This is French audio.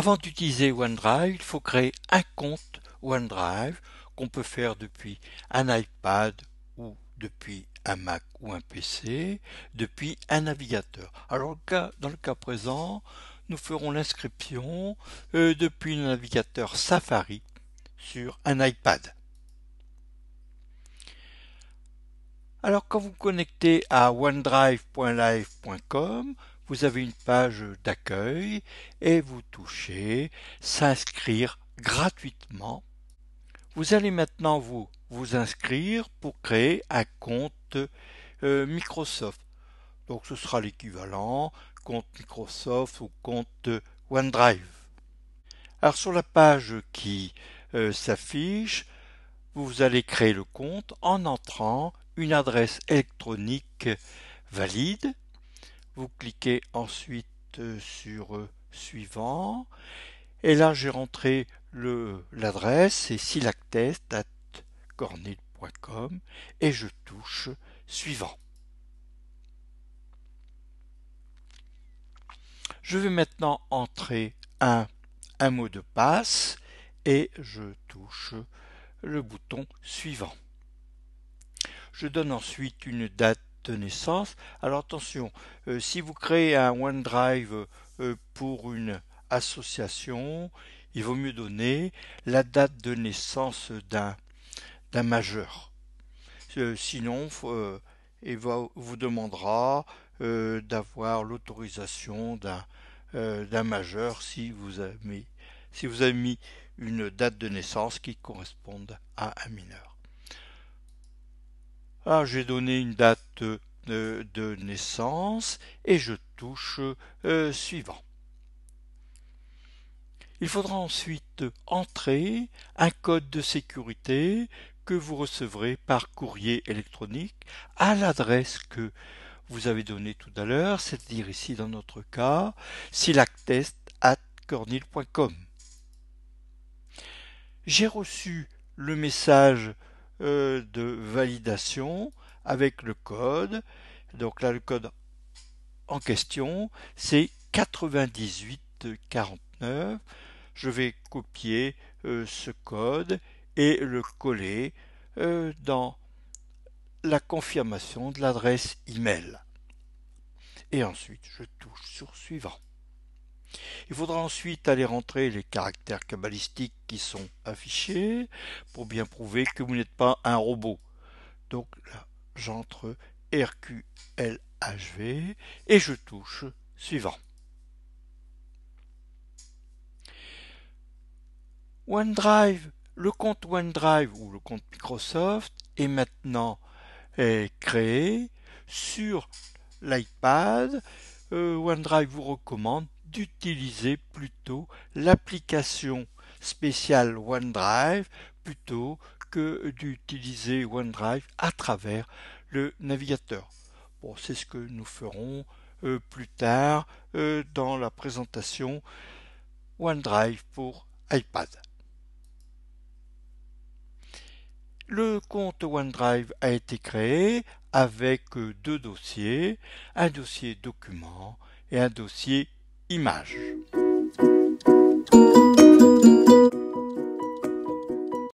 Avant d'utiliser OneDrive, il faut créer un compte OneDrive qu'on peut faire depuis un iPad ou depuis un Mac ou un PC, depuis un navigateur. Alors dans le cas présent, nous ferons l'inscription euh, depuis le navigateur Safari sur un iPad. Alors quand vous connectez à onedrive.live.com, vous avez une page d'accueil et vous touchez S'inscrire gratuitement. Vous allez maintenant vous, inscrire pour créer un compte euh, Microsoft. Donc ce sera l'équivalent compte Microsoft ou compte euh, OneDrive. Alors sur la page qui euh, s'affiche, vous allez créer le compte en entrant une adresse électronique valide vous cliquez ensuite euh, sur euh, suivant. Et là, j'ai rentré l'adresse, c'est silactest.cornil.com et je touche suivant. Je vais maintenant entrer un, un mot de passe et je touche le bouton suivant. Je donne ensuite une date naissance. Alors attention, euh, si vous créez un OneDrive euh, pour une association, il vaut mieux donner la date de naissance d'un d'un majeur. Euh, sinon, il va, vous demandera d'avoir l'autorisation d'un d'un majeur si vous avez mis, si vous avez mis une date de naissance qui corresponde à un mineur ah, j'ai donné une date euh, de naissance et je touche euh, suivant. Il faudra ensuite entrer un code de sécurité que vous recevrez par courrier électronique à l'adresse que vous avez donnée tout à l'heure, c'est-à-dire ici dans notre cas, silactest.cornil.com. J'ai reçu le message euh, de validation avec le code. Donc là, le code en question, c'est 9849. Je vais copier euh, ce code et le coller euh, dans la confirmation de l'adresse email. Et ensuite, je touche sur suivant. Il faudra ensuite aller rentrer les caractères cabalistiques qui sont affichés pour bien prouver que vous n'êtes pas un robot. Donc là, j'entre RQLHV et je touche suivant. OneDrive, le compte OneDrive ou le compte Microsoft est maintenant créé sur l'iPad. Euh, OneDrive vous recommande d'utiliser plutôt l'application spéciale OneDrive plutôt que d'utiliser OneDrive à travers le navigateur. c'est ce que nous ferons euh, plus tard euh, dans la présentation OneDrive pour iPad. Le compte OneDrive a été créé avec euh, deux dossiers, un dossier document et un dossier image.